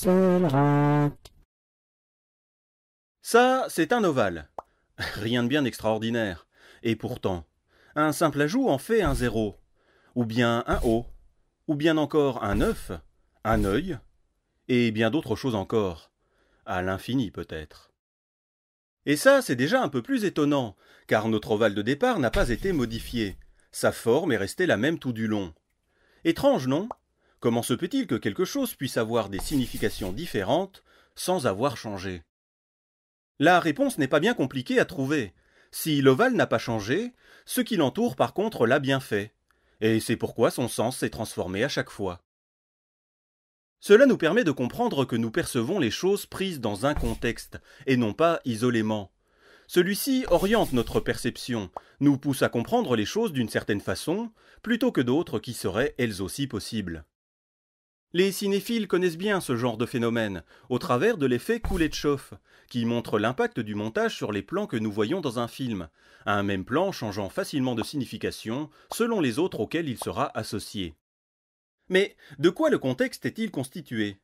Ça, c'est un ovale. Rien de bien extraordinaire. Et pourtant, un simple ajout en fait un zéro, ou bien un O, ou bien encore un œuf, un œil, et bien d'autres choses encore, à l'infini peut-être. Et ça, c'est déjà un peu plus étonnant, car notre ovale de départ n'a pas été modifié. Sa forme est restée la même tout du long. Étrange, non Comment se peut-il que quelque chose puisse avoir des significations différentes sans avoir changé La réponse n'est pas bien compliquée à trouver. Si l'ovale n'a pas changé, ce qui l'entoure par contre l'a bien fait. Et c'est pourquoi son sens s'est transformé à chaque fois. Cela nous permet de comprendre que nous percevons les choses prises dans un contexte, et non pas isolément. Celui-ci oriente notre perception, nous pousse à comprendre les choses d'une certaine façon, plutôt que d'autres qui seraient elles aussi possibles. Les cinéphiles connaissent bien ce genre de phénomène, au travers de l'effet coulée de chauffe, qui montre l'impact du montage sur les plans que nous voyons dans un film, un même plan changeant facilement de signification selon les autres auxquels il sera associé. Mais de quoi le contexte est-il constitué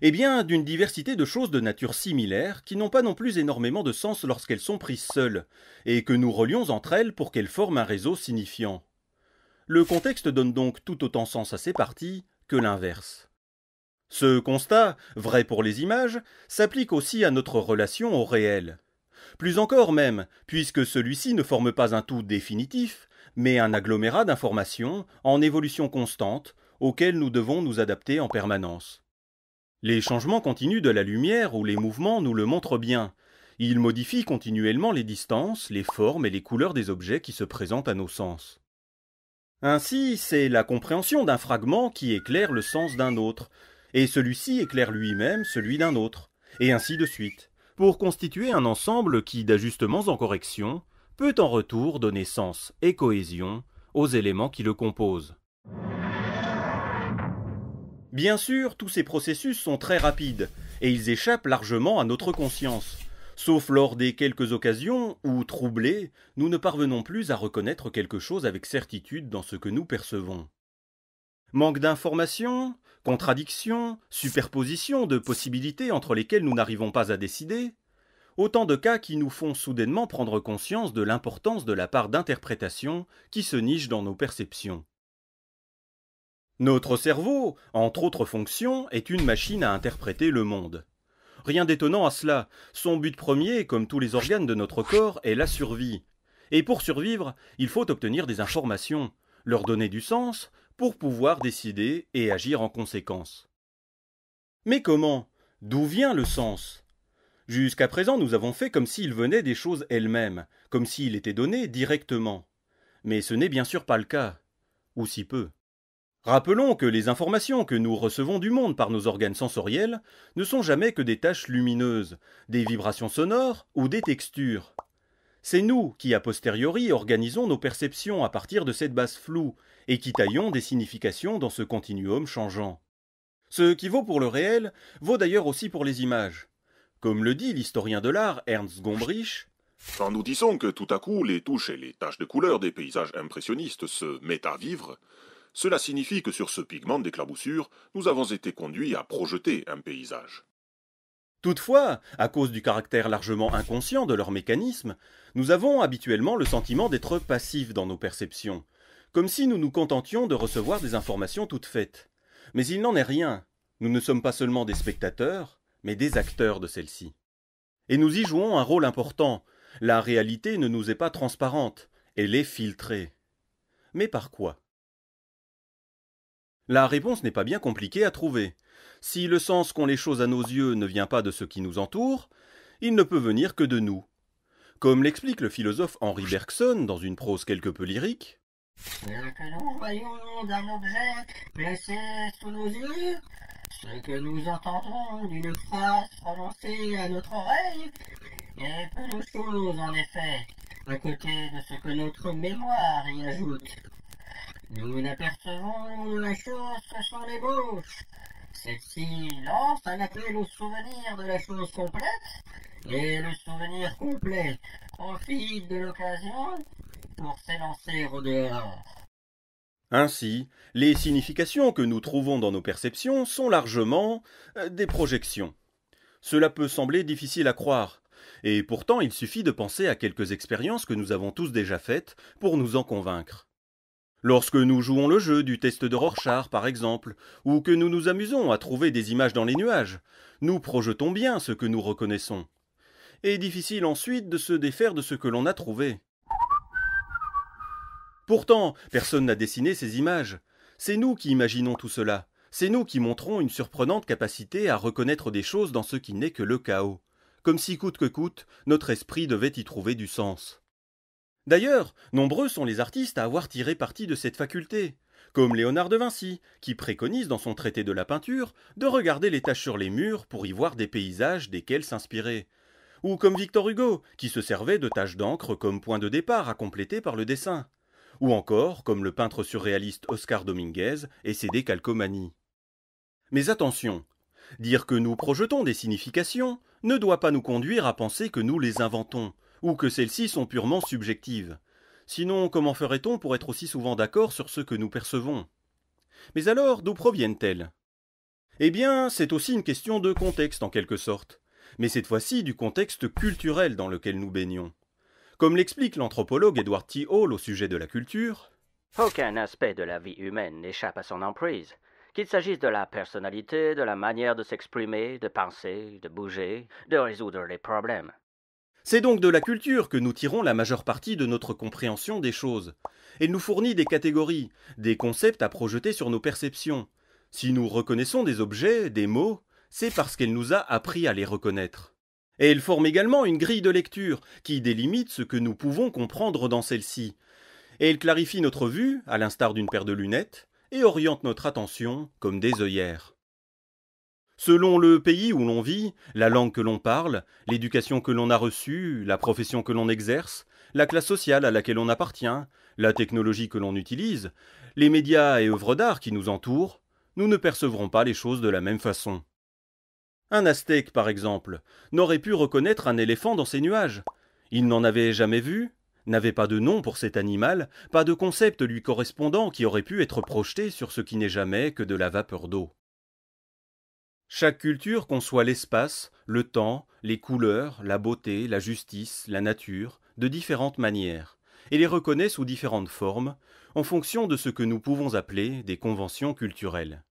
Eh bien, d'une diversité de choses de nature similaire qui n'ont pas non plus énormément de sens lorsqu'elles sont prises seules, et que nous relions entre elles pour qu'elles forment un réseau signifiant. Le contexte donne donc tout autant sens à ces parties, que l'inverse. Ce constat, vrai pour les images, s'applique aussi à notre relation au réel. Plus encore même, puisque celui-ci ne forme pas un tout définitif, mais un agglomérat d'informations en évolution constante auquel nous devons nous adapter en permanence. Les changements continus de la lumière ou les mouvements nous le montrent bien. Ils modifient continuellement les distances, les formes et les couleurs des objets qui se présentent à nos sens. Ainsi, c'est la compréhension d'un fragment qui éclaire le sens d'un autre, et celui-ci éclaire lui-même celui d'un autre, et ainsi de suite, pour constituer un ensemble qui, d'ajustements en correction, peut en retour donner sens et cohésion aux éléments qui le composent. Bien sûr, tous ces processus sont très rapides, et ils échappent largement à notre conscience sauf lors des quelques occasions où, troublés, nous ne parvenons plus à reconnaître quelque chose avec certitude dans ce que nous percevons. Manque d'informations, contradictions, superpositions de possibilités entre lesquelles nous n'arrivons pas à décider, autant de cas qui nous font soudainement prendre conscience de l'importance de la part d'interprétation qui se niche dans nos perceptions. Notre cerveau, entre autres fonctions, est une machine à interpréter le monde. Rien d'étonnant à cela. Son but premier, comme tous les organes de notre corps, est la survie. Et pour survivre, il faut obtenir des informations, leur donner du sens, pour pouvoir décider et agir en conséquence. Mais comment D'où vient le sens Jusqu'à présent, nous avons fait comme s'il venait des choses elles-mêmes, comme s'il était donné directement. Mais ce n'est bien sûr pas le cas, ou si peu. Rappelons que les informations que nous recevons du monde par nos organes sensoriels ne sont jamais que des taches lumineuses, des vibrations sonores ou des textures. C'est nous qui, a posteriori, organisons nos perceptions à partir de cette base floue et qui taillons des significations dans ce continuum changeant. Ce qui vaut pour le réel vaut d'ailleurs aussi pour les images. Comme le dit l'historien de l'art Ernst Gombrich, quand nous disons que tout à coup les touches et les taches de couleur des paysages impressionnistes se mettent à vivre, cela signifie que sur ce pigment d'éclaboussure, nous avons été conduits à projeter un paysage. Toutefois, à cause du caractère largement inconscient de leur mécanisme, nous avons habituellement le sentiment d'être passifs dans nos perceptions, comme si nous nous contentions de recevoir des informations toutes faites. Mais il n'en est rien. Nous ne sommes pas seulement des spectateurs, mais des acteurs de celle-ci. Et nous y jouons un rôle important. La réalité ne nous est pas transparente, elle est filtrée. Mais par quoi la réponse n'est pas bien compliquée à trouver. Si le sens qu'ont les choses à nos yeux ne vient pas de ce qui nous entoure, il ne peut venir que de nous. Comme l'explique le philosophe Henri Bergson dans une prose quelque peu lyrique, ce que nous voyons d'un objet placé sous nos yeux, ce que nous entendons d'une phrase prononcée à notre oreille, est peu de choses en effet, à côté de ce que notre mémoire y ajoute. Nous n'apercevons la chose que sur l'ébauche. Celle-ci lance un appel au souvenir de la chose complète, et le souvenir complet profite de l'occasion pour s'élancer au dehors. Ainsi, les significations que nous trouvons dans nos perceptions sont largement euh, des projections. Cela peut sembler difficile à croire, et pourtant il suffit de penser à quelques expériences que nous avons tous déjà faites pour nous en convaincre. Lorsque nous jouons le jeu du test de Rorschach, par exemple, ou que nous nous amusons à trouver des images dans les nuages, nous projetons bien ce que nous reconnaissons. Et difficile ensuite de se défaire de ce que l'on a trouvé. Pourtant, personne n'a dessiné ces images. C'est nous qui imaginons tout cela. C'est nous qui montrons une surprenante capacité à reconnaître des choses dans ce qui n'est que le chaos. Comme si coûte que coûte, notre esprit devait y trouver du sens. D'ailleurs, nombreux sont les artistes à avoir tiré parti de cette faculté, comme Léonard de Vinci, qui préconise dans son traité de la peinture de regarder les taches sur les murs pour y voir des paysages desquels s'inspirer, ou comme Victor Hugo, qui se servait de taches d'encre comme point de départ à compléter par le dessin, ou encore comme le peintre surréaliste Oscar Dominguez et ses décalcomanies. Mais attention, dire que nous projetons des significations ne doit pas nous conduire à penser que nous les inventons, ou que celles-ci sont purement subjectives. Sinon, comment ferait-on pour être aussi souvent d'accord sur ce que nous percevons Mais alors, d'où proviennent-elles Eh bien, c'est aussi une question de contexte en quelque sorte, mais cette fois-ci du contexte culturel dans lequel nous baignons. Comme l'explique l'anthropologue Edward T. Hall au sujet de la culture, aucun aspect de la vie humaine n'échappe à son emprise, qu'il s'agisse de la personnalité, de la manière de s'exprimer, de penser, de bouger, de résoudre les problèmes. C'est donc de la culture que nous tirons la majeure partie de notre compréhension des choses. Elle nous fournit des catégories, des concepts à projeter sur nos perceptions. Si nous reconnaissons des objets, des mots, c'est parce qu'elle nous a appris à les reconnaître. Et elle forme également une grille de lecture, qui délimite ce que nous pouvons comprendre dans celle-ci. Et elle clarifie notre vue, à l'instar d'une paire de lunettes, et oriente notre attention comme des œillères. Selon le pays où l'on vit, la langue que l'on parle, l'éducation que l'on a reçue, la profession que l'on exerce, la classe sociale à laquelle on appartient, la technologie que l'on utilise, les médias et œuvres d'art qui nous entourent, nous ne percevrons pas les choses de la même façon. Un Aztèque, par exemple, n'aurait pu reconnaître un éléphant dans ses nuages. Il n'en avait jamais vu, n'avait pas de nom pour cet animal, pas de concept lui correspondant qui aurait pu être projeté sur ce qui n'est jamais que de la vapeur d'eau. Chaque culture conçoit l'espace, le temps, les couleurs, la beauté, la justice, la nature, de différentes manières, et les reconnaît sous différentes formes, en fonction de ce que nous pouvons appeler des conventions culturelles.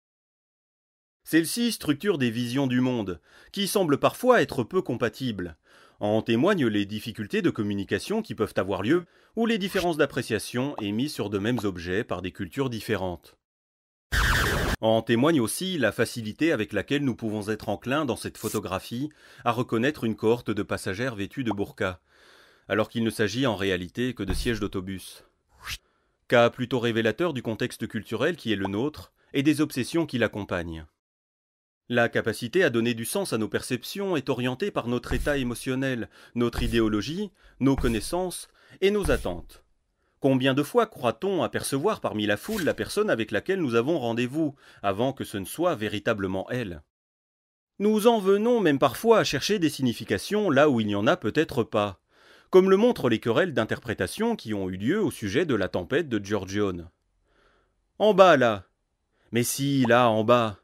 Celles-ci structurent des visions du monde, qui semblent parfois être peu compatibles. En témoignent les difficultés de communication qui peuvent avoir lieu, ou les différences d'appréciation émises sur de mêmes objets par des cultures différentes. En témoigne aussi la facilité avec laquelle nous pouvons être enclins dans cette photographie à reconnaître une cohorte de passagères vêtues de burqa, alors qu'il ne s'agit en réalité que de sièges d'autobus. Cas plutôt révélateur du contexte culturel qui est le nôtre et des obsessions qui l'accompagnent. La capacité à donner du sens à nos perceptions est orientée par notre état émotionnel, notre idéologie, nos connaissances et nos attentes. Combien de fois croit-on apercevoir parmi la foule la personne avec laquelle nous avons rendez-vous, avant que ce ne soit véritablement elle Nous en venons même parfois à chercher des significations là où il n'y en a peut-être pas, comme le montrent les querelles d'interprétation qui ont eu lieu au sujet de la tempête de Giorgione. En bas là Mais si, là, en bas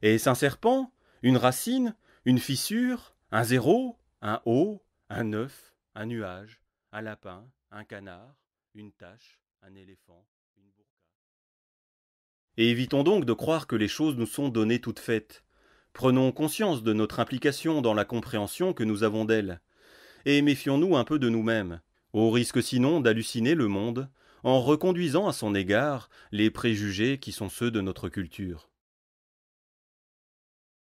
Est-ce un serpent Une racine Une fissure Un zéro Un haut Un œuf Un nuage Un lapin Un canard une tache, un éléphant, une burqa. Et évitons donc de croire que les choses nous sont données toutes faites. Prenons conscience de notre implication dans la compréhension que nous avons d'elles. Et méfions-nous un peu de nous-mêmes, au risque sinon d'halluciner le monde, en reconduisant à son égard les préjugés qui sont ceux de notre culture.